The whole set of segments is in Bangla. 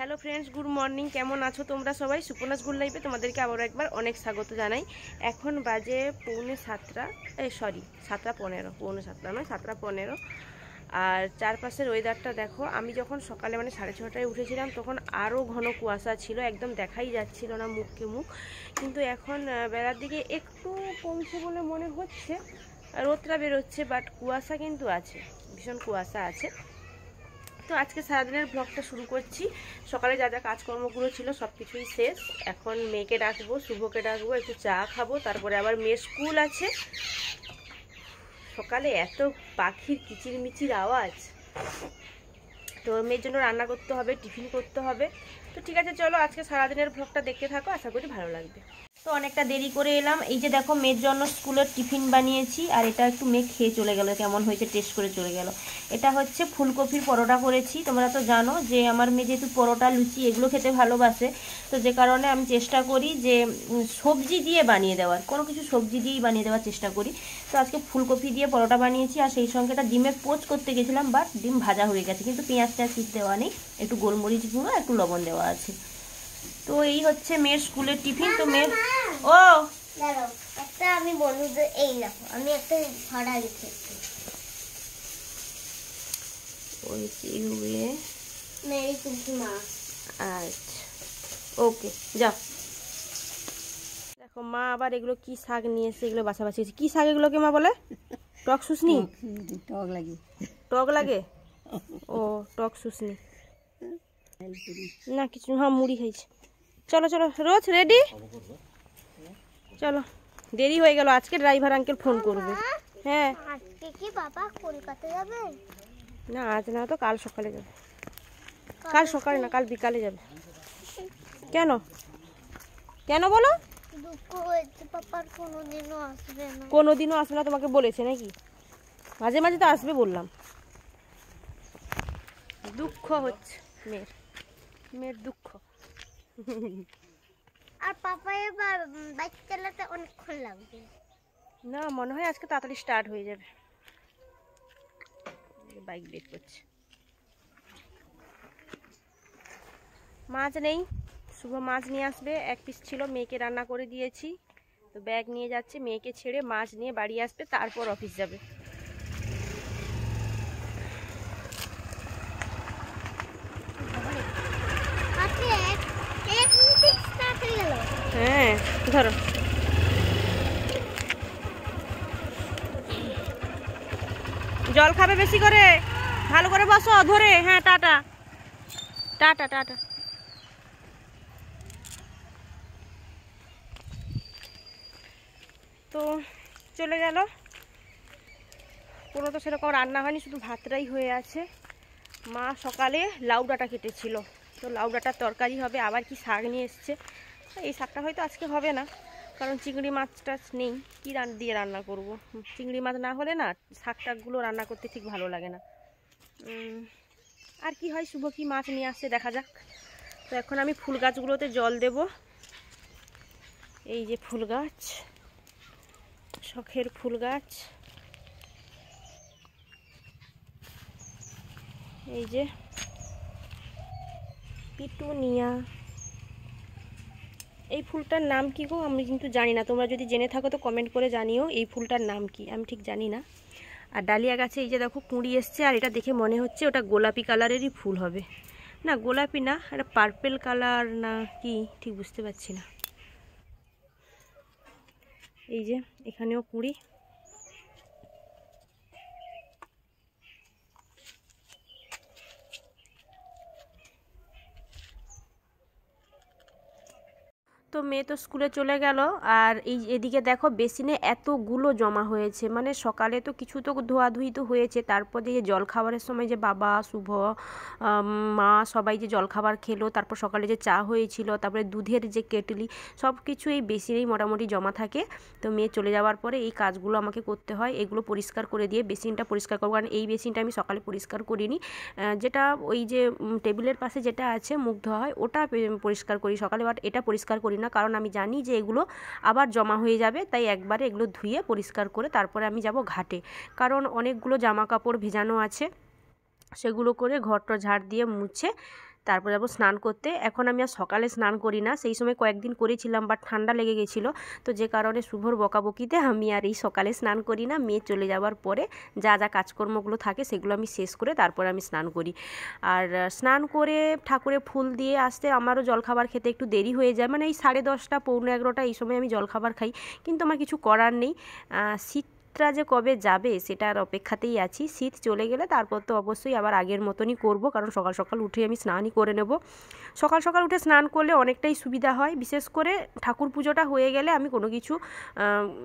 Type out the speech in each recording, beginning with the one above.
হ্যালো ফ্রেন্ডস গুড মর্নিং কেমন আছো তোমরা সবাই সুপনাস গুড লাইফে তোমাদেরকে আবারও একবার অনেক স্বাগত জানাই এখন বাজে পৌনে সাতটা এই সরি সাতটা পনেরো পৌনে সাতটা নয় সাতটা পনেরো আর চারপাশের ওয়েদারটা দেখো আমি যখন সকালে মানে সাড়ে ছটায় উঠেছিলাম তখন আরও ঘন কুয়াশা ছিল একদম দেখাই যাচ্ছিল না মুখকে মুখ কিন্তু এখন বেলার দিকে একটু কমছে বলে মনে হচ্ছে রোদটা বেরোচ্ছে বাট কুয়াশা কিন্তু আছে ভীষণ কুয়াশা আছে তো আজকে সারাদিনের ব্লগটা শুরু করছি সকালে যা যা কাজকর্মগুলো ছিল সব কিছুই শেষ এখন মেয়েকে ডাকবো শুভকে ডাকবো একটু চা খাবো তারপরে আবার মেয়ের স্কুল আছে সকালে এত পাখির কিচিরমিচির আওয়াজ তো মেয়ের জন্য রান্না করতে হবে টিফিন করতে হবে তো ঠিক আছে চলো আজকে সারাদিনের ব্লগটা দেখতে থাকো আশা করি ভালো লাগবে তো অনেকটা দেরি করে এলাম এই যে দেখো মেয়ের জন্য স্কুলের টিফিন বানিয়েছি আর এটা একটু মেয়ে খেয়ে চলে গেল কেমন হয়েছে টেস্ট করে চলে গেল এটা হচ্ছে ফুলকপির পরোটা করেছি তোমরা তো জানো যে আমার মেয়ে যেহেতু পরোটা লুচি এগুলো খেতে ভালোবাসে তো যে কারণে আমি চেষ্টা করি যে সবজি দিয়ে বানিয়ে দেওয়ার কোনো কিছু সবজি দিয়েই বানিয়ে দেওয়ার চেষ্টা করি তো আজকে ফুলকপি দিয়ে পরোটা বানিয়েছি আর সেই সঙ্গে এটা ডিমের পোচ করতে গেছিলাম বাট ডিম ভাজা হয়ে গেছে কিন্তু পেঁয়াজ টেঁয়াজ দেওয়া নেই একটু গোলমরিচ গুঁড়ো একটু লবণ দেওয়া আছে তো এই হচ্ছে মেয়ের স্কুলের টিফিন তো মেয়ের ও একটা আমি বন্ধুদের এই দেখো আমি একটা ভাড়া লিখেছি মা আচ্ছা ওকে দেখো মা আবার এগুলো কি শাক নিয়ে এসে এগুলো বাসা কি শাক এগুলোকে মা বলে টক শুসনি টক লাগে টক লাগে ও টক শুসনি না কিছু হ্যাঁ মুড়ি খাইছে চলো চলো রোজ রেডি চলো দেরি হয়ে গেল আজকে ড্রাইভার আঙ্কেল ফোন করবে হ্যাঁ না আজ না তো কাল সকালে যাবে কাল সকালে না কাল বিকালে যাবে কেন কেন বলো কোনোদিনও আসবে না তোমাকে বলেছে নাকি মাঝে মাঝে তো আসবে বললাম দুঃখ হচ্ছে মেয়ের মেয়ের দুঃখ আর পাপা এবার বাইক চালাতে অনেকক্ষণ লাগবে না মনে হয় আজকে তাড়াতাড়ি স্টার্ট হয়ে যাবে বাইক বের করছে মাছ নেই শুভ মাছ নিয়ে আসবে এক পিস ছিল মেয়েকে রান্না করে দিয়েছি তো ব্যাগ নিয়ে যাচ্ছে মেয়েকে ছেড়ে মাছ নিয়ে বাড়ি আসবে তারপর অফিস যাবে হ্যাঁ ধরো জল খাবে বেশি করে ভালো করে বসো ধরে হ্যাঁ টাটা টাটা টাটা তো চলে গেল কোনো তো সেরকম রান্না হয়নি শুধু ভাতটাই হয়ে আছে মা সকালে লাউ ডাঁটা কেটেছিল তো লাউ ডাঁটার তরকারি হবে আবার কি শাক নিয়ে এসছে হ্যাঁ, এই শাকটা হয়তো আজকে হবে না কারণ চিংড়ি মাছ টাছ নেই কী রান দিয়ে রান্না করব। চিংড়ি মাছ না হলে না শাক টাকগুলো রান্না করতে ঠিক ভালো লাগে না আর কি হয় শুভ কি মাছ নিয়ে আসছে দেখা যাক তো এখন আমি ফুল গাছগুলোতে জল দেব এই যে ফুল গাছ শখের ফুল গাছ এই যে পিটুনিয়া এই ফুলটার নাম কী গো আমি কিন্তু জানি না তোমরা যদি জেনে থাকো তো কমেন্ট করে জানিও এই ফুলটার নাম কি আমি ঠিক জানি না আর ডালিয়া গাছে এই যে দেখো কুঁড়ি এসছে আর এটা দেখে মনে হচ্ছে ওটা গোলাপি কালারেরই ফুল হবে না গোলাপি না এটা পার্পেল কালার না কি ঠিক বুঝতে পারছি না এই যে এখানেও কুঁড়ি তো মেয়ে তো স্কুলে চলে গেল আর এই এদিকে দেখো বেসিনে এতগুলো জমা হয়েছে মানে সকালে তো কিছু তো ধোয়াধুয়ি তো হয়েছে তারপর যে জল খাবারের সময় যে বাবা শুভ মা সবাই যে জল খাবার খেলো তারপর সকালে যে চা হয়েছিল তারপরে দুধের যে কেটলি সব কিছু এই বেসিনেই মোটামুটি জমা থাকে তো মেয়ে চলে যাওয়ার পরে এই কাজগুলো আমাকে করতে হয় এগুলো পরিষ্কার করে দিয়ে বেসিনটা পরিষ্কার করবো কারণ এই বেসিনটা আমি সকালে পরিষ্কার করিনি যেটা ওই যে টেবিলের পাশে যেটা আছে মুখ ধোয়া হয় ওটা পরিষ্কার করি সকালে বাট এটা পরিষ্কার করি না না কারণ আমি জানি যে এগুলো আবার জমা হয়ে যাবে তাই একবারে এগুলো ধুয়ে পরিষ্কার করে তারপরে আমি যাব ঘাটে কারণ অনেকগুলো জামা কাপড় ভেজানো আছে সেগুলো করে ঘরটা ঝাড় দিয়ে মুছে তারপর যাবো স্নান করতে এখন আমি আর সকালে স্নান করি না সেই সময় কয়েকদিন করেছিলাম বাট ঠান্ডা লেগে গেছিলো তো যে কারণে শুভর বকাবকিতে আমি আর এই সকালে স্নান করি না মেয়ে চলে যাওয়ার পরে যা যা কাজকর্মগুলো থাকে সেগুলো আমি শেষ করে তারপর আমি স্নান করি আর স্নান করে ঠাকুরে ফুল দিয়ে আসতে আমারও জলখাবার খেতে একটু দেরি হয়ে যায় মানে এই সাড়ে দশটা পৌনে এগারোটা এই সময় আমি জলখাবার খাই কিন্তু আমার কিছু করার নেই শীত শীতটা যে কবে যাবে সেটার অপেক্ষাতেই আছি শীত চলে গেলে তারপর তো অবশ্যই আবার আগের মতনই করব কারণ সকাল সকাল উঠে আমি স্নানই করে নেব সকাল সকাল উঠে স্নান করলে অনেকটাই সুবিধা হয় বিশেষ করে ঠাকুর পুজোটা হয়ে গেলে আমি কোনো কিছু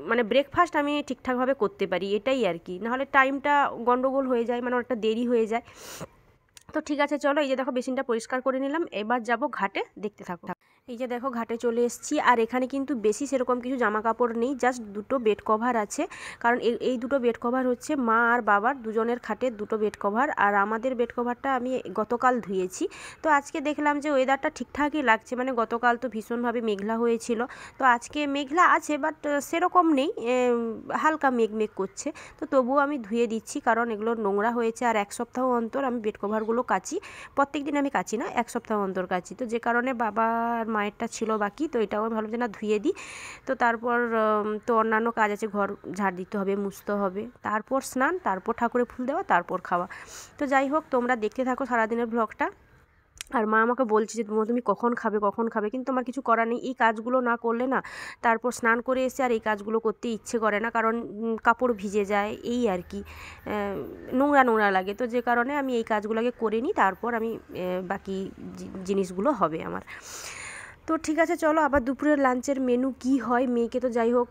মানে ব্রেকফাস্ট আমি ঠিকঠাকভাবে করতে পারি এটাই আর কি নাহলে টাইমটা গন্ডগোল হয়ে যায় মানে অনেকটা দেরি হয়ে যায় তো ঠিক আছে চলো এই যে দেখো বেসিনটা পরিষ্কার করে নিলাম এবার যাব ঘাটে দেখতে থাকো এই যে দেখো ঘাটে চলে এসেছি আর এখানে কিন্তু বেশি সেরকম কিছু জামা কাপড় নেই জাস্ট দুটো বেড কভার আছে কারণ এই দুটো বেড কভার হচ্ছে মা আর বাবার দুজনের খাটে দুটো বেড কভার আর আমাদের বেড কভারটা আমি গতকাল ধুয়েছি তো আজকে দেখলাম যে ওয়েদারটা ঠিকঠাকই লাগছে মানে গতকাল তো ভীষণভাবে মেঘলা হয়েছিল তো আজকে মেঘলা আছে বাট সেরকম নেই হালকা মেঘ মেঘ করছে তো তবুও আমি ধুয়ে দিচ্ছি কারণ এগুলো নোংরা হয়েছে আর এক সপ্তাহ অন্তর আমি বেড কভারগুলো কাচি প্রত্যেক দিন আমি কাচি না এক সপ্তাহ অন্তর কাচি তো যে কারণে বাবার মায়েরটা ছিল বাকি তো এটাও ভালো যে না ধুয়ে দিই তো তারপর তো অন্যান্য কাজ আছে ঘর ঝাড় দিতে হবে মুছতে হবে তারপর স্নান তারপর ঠাকুরে ফুল দেওয়া তারপর খাওয়া তো যাই হোক তোমরা দেখতে থাকো সারাদিনের ব্লগটা আর মা আমাকে বলছে যে তুমি কখন খাবে কখন খাবে কিন্তু আমার কিছু করার নেই এই কাজগুলো না করলে না তারপর স্নান করে এসে আর এই কাজগুলো করতে ইচ্ছে করে না কারণ কাপড় ভিজে যায় এই আর কি নোংরা নোংরা লাগে তো যে কারণে আমি এই কাজগুলোকে করে নিই তারপর আমি বাকি জিনিসগুলো হবে আমার তো ঠিক আছে চলো আবার দুপুরের লাঞ্চের মেনু কি হয় মেয়েকে তো যাই হোক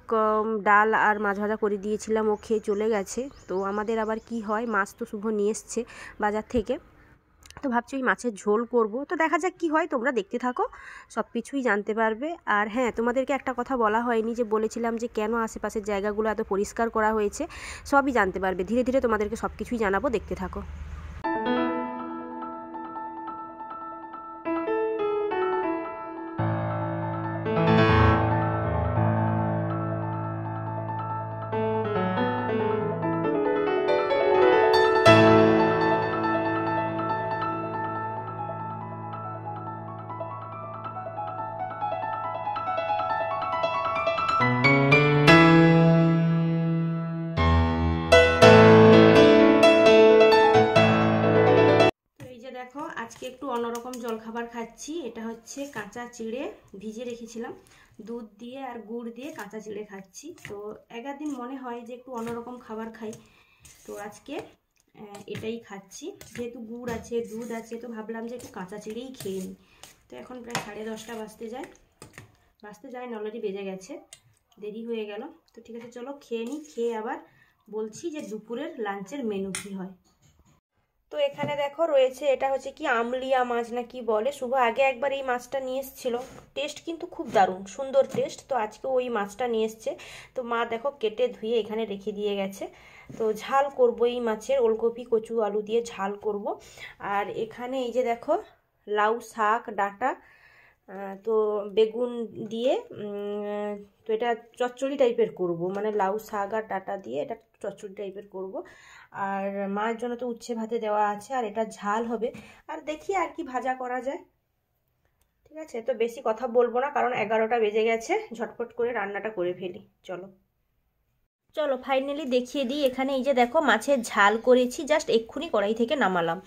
ডাল আর মাছ ভাজা করে দিয়েছিলাম ও খেয়ে চলে গেছে তো আমাদের আবার কি হয় মাছ তো শুভ নিয়ে এসছে বাজার থেকে তো ভাবছি ওই মাছের ঝোল করব তো দেখা যাক কি হয় তোমরা দেখতে থাকো সব কিছুই জানতে পারবে আর হ্যাঁ তোমাদেরকে একটা কথা বলা হয়নি যে বলেছিলাম যে কেন আশেপাশের জায়গাগুলো এত পরিষ্কার করা হয়েছে সবই জানতে পারবে ধীরে ধীরে তোমাদেরকে সব কিছুই জানাবো দেখতে থাকো আজকে একটু অন্যরকম জলখাবার খাচ্ছি এটা হচ্ছে কাঁচা চিড়ে ভিজে রেখেছিলাম দুধ দিয়ে আর গুড় দিয়ে কাঁচা চিড়ে খাচ্ছি তো এগার দিন মনে হয় যে একটু অন্যরকম খাবার খাই তো আজকে এটাই খাচ্ছি যেহেতু গুড় আছে দুধ আছে তো ভাবলাম যে একটু কাঁচা চিড়েই খেয়ে নিই তো এখন প্রায় সাড়ে দশটা বাজতে যায় বাজতে যায় অলরেডি বেজে গেছে দেরি হয়ে গেল তো ঠিক আছে চলো খেয়ে নিই খেয়ে আবার বলছি যে দুপুরের লাঞ্চের মেনু কী হয় তো এখানে দেখো রয়েছে এটা হচ্ছে কি আমলিয়া মাছ না কি বলে শুভ আগে একবার এই মাছটা নিয়ে এসেছিল টেস্ট কিন্তু খুব দারুণ সুন্দর টেস্ট তো আজকে ওই মাছটা নিয়ে এসছে তো মা দেখো কেটে ধুয়ে এখানে রেখে দিয়ে গেছে তো ঝাল করব এই মাছের ওলকপি কচু আলু দিয়ে ঝাল করব আর এখানে এই যে দেখো লাউ শাক ডাটা তো বেগুন দিয়ে তো এটা চচ্চড়ি টাইপের করব মানে লাউ শাক আর ডাটা দিয়ে এটা চচ্চড়ি টাইপের করব আর মায়ের জন্য তো উচ্ছে ভাতে দেওয়া আছে আর এটা ঝাল হবে আর দেখি আর কি ভাজা করা যায় ঠিক আছে তো বেশি কথা বলবো না কারণ এগারোটা বেজে গেছে ঝটপট করে রান্নাটা করে ফেলি চলো চলো ফাইনালি দেখিয়ে দিই এখানে এই যে দেখো মাছের ঝাল করেছি জাস্ট এক্ষুনি কড়াই থেকে নামালাম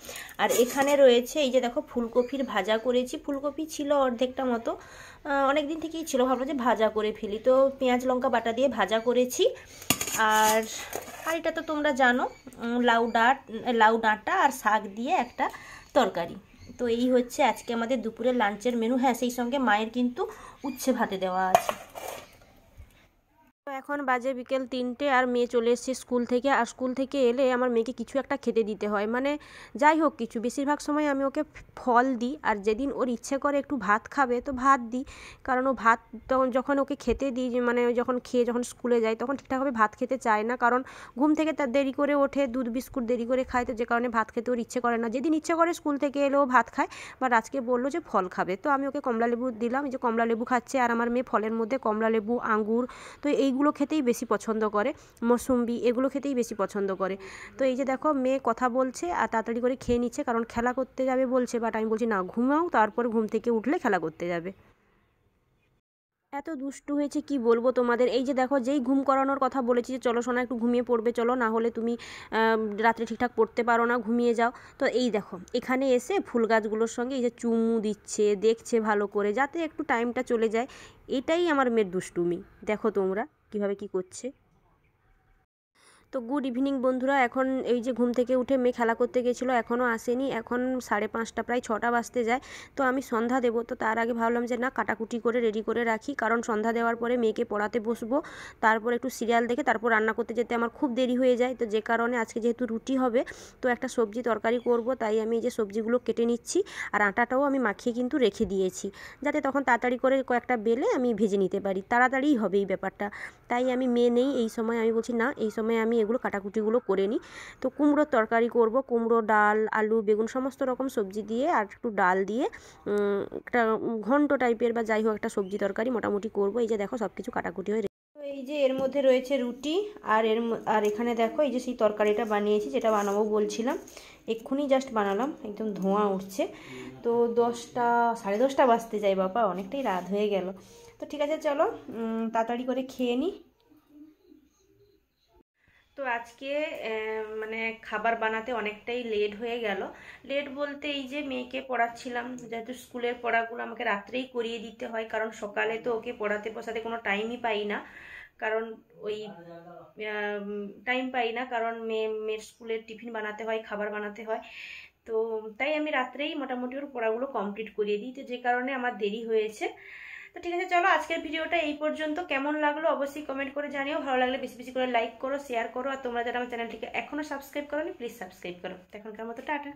আর এখানে রয়েছে এই যে দেখো ফুলকপির ভাজা করেছি ফুলকপি ছিল অর্ধেকটা মতো অনেক দিন থেকেই ছিল ভাবলাম যে ভাজা করে ফেলি তো পেঁয়াজ লঙ্কা বাটা দিয়ে ভাজা করেছি আর আর এটা তো তোমরা জানো লাউ ডাঁট লাউ ডাঁটা আর শাক দিয়ে একটা তরকারি তো এই হচ্ছে আজকে আমাদের দুপুরের লাঞ্চের মেনু হ্যাঁ সেই সঙ্গে মায়ের কিন্তু উচ্ছে ভাতে দেওয়া আছে এখন বাজে বিকেল তিনটে আর মেয়ে চলে এসছে স্কুল থেকে আর স্কুল থেকে এলে আমার মেয়েকে কিছু একটা খেতে দিতে হয় মানে যাই হোক কিছু বেশিরভাগ সময় আমি ওকে ফল দিই আর যেদিন ওর ইচ্ছে করে একটু ভাত খাবে তো ভাত দিই কারণ ও ভাত তখন যখন ওকে খেতে দিই মানে যখন খেয়ে যখন স্কুলে যায় তখন ঠিকঠাকভাবে ভাত খেতে চায় না কারণ ঘুম থেকে তার দেরি করে ওঠে দুধ বিস্কুট দেরি করে খায় তো যে কারণে ভাত খেতে ওর ইচ্ছে করে না যেদিন ইচ্ছে করে স্কুল থেকে এলেও ভাত খায় বাট আজকে বললো যে ফল খাবে তো আমি ওকে কমলা লেবু দিলাম যে কমলা লেবু খাচ্ছে আর আমার মেয়ে ফলের মধ্যে কমলা লেবু আঙ্গুর তো এই এইগুলো খেতেই বেশি পছন্দ করে মৌসুম্বি এগুলো খেতেই বেশি পছন্দ করে তো এই যে দেখো মেয়ে কথা বলছে আর তাড়াতাড়ি করে খেয়ে নিচ্ছে কারণ খেলা করতে যাবে বলছে বাট আমি বলছি না ঘুমাও তারপর ঘুম থেকে উঠলে খেলা করতে যাবে এত দুষ্টু হয়েছে কি বলবো তোমাদের এই যে দেখো যেই ঘুম করানোর কথা বলেছি যে চলো সোনা একটু ঘুমিয়ে পড়বে চলো না হলে তুমি রাত্রে ঠিকঠাক পড়তে পারো না ঘুমিয়ে যাও তো এই দেখো এখানে এসে ফুল গাছগুলোর সঙ্গে এই যে চুমু দিচ্ছে দেখছে ভালো করে যাতে একটু টাইমটা চলে যায় এটাই আমার মেয়ের দুষ্টুমি দেখো তোমরা কীভাবে কী করছে তো গুড ইভিনিং বন্ধুরা এখন এই যে ঘুম থেকে উঠে মেয়ে খেলা করতে গেছিলো এখনও আসেনি এখন সাড়ে পাঁচটা প্রায় ছটা বাজতে যায় তো আমি সন্ধ্যা দেবো তো তার আগে ভাবলাম যে না কাটাকুটি করে রেডি করে রাখি কারণ সন্ধ্যা দেওয়ার পরে মেয়েকে পড়াতে বসবো তারপর একটু সিরিয়াল দেখে তারপর রান্না করতে যেতে আমার খুব দেরি হয়ে যায় তো যে কারণে আজকে যেহেতু রুটি হবে তো একটা সবজি তরকারি করব তাই আমি এই যে সবজিগুলো কেটে নিচ্ছি আর আটাটাও আমি মাখিয়ে কিন্তু রেখে দিয়েছি যাতে তখন তাড়াতাড়ি করে কয়েকটা বেলে আমি ভেজে নিতে পারি তাড়াতাড়িই হবে এই ব্যাপারটা তাই আমি মেয়ে নেই এই সময় আমি বলছি না এই সময় আমি আমি এগুলো কাটাকুটিগুলো করে নিই তো কুমড়োর তরকারি করব কুমড়ো ডাল আলু বেগুন সমস্ত রকম সবজি দিয়ে আর একটু ডাল দিয়ে একটা ঘন্ট টাইপের বা যাই হোক একটা সবজি তরকারি মোটামুটি করব এই যে দেখো সব কিছু কাটাকুটি হয়ে এই যে এর মধ্যে রয়েছে রুটি আর এর আর এখানে দেখো এই যে সেই তরকারিটা বানিয়েছি যেটা বানাবো বলছিলাম এক্ষুনি জাস্ট বানালাম একদম ধোঁয়া উঠছে তো দশটা সাড়ে দশটা বাজতে যাই বাবা অনেকটাই রাত হয়ে গেল তো ঠিক আছে চলো তাড়াতাড়ি করে খেয়ে নিই তো আজকে মানে খাবার বানাতে অনেকটাই লেট হয়ে গেল লেট বলতে এই যে মেয়েকে পড়াচ্ছিলাম যেহেতু স্কুলের পড়াগুলো আমাকে রাত্রেই করিয়ে দিতে হয় কারণ সকালে তো ওকে পড়াতে বসাতে কোনো টাইমই পাই না কারণ ওই টাইম পাই না কারণ মেয়ে মেয়ের স্কুলের টিফিন বানাতে হয় খাবার বানাতে হয় তো তাই আমি রাত্রেই মোটামুটি ওর পড়াগুলো কমপ্লিট করিয়ে দিই তো যে কারণে আমার দেরি হয়েছে তো ঠিক আছে চলো আজকের ভিডিওটা এই পর্যন্ত কেমন লাগলো অবশ্যই কমেন্ট করে জানিও ভালো লাগলে বেশি বেশি করে লাইক করো শেয়ার করো আর তোমরা যারা আমার চ্যানেলটিকে এখনও সাবস্ক্রাইব করো প্লিজ সাবস্ক্রাইব করো এখনকার মতো টাটা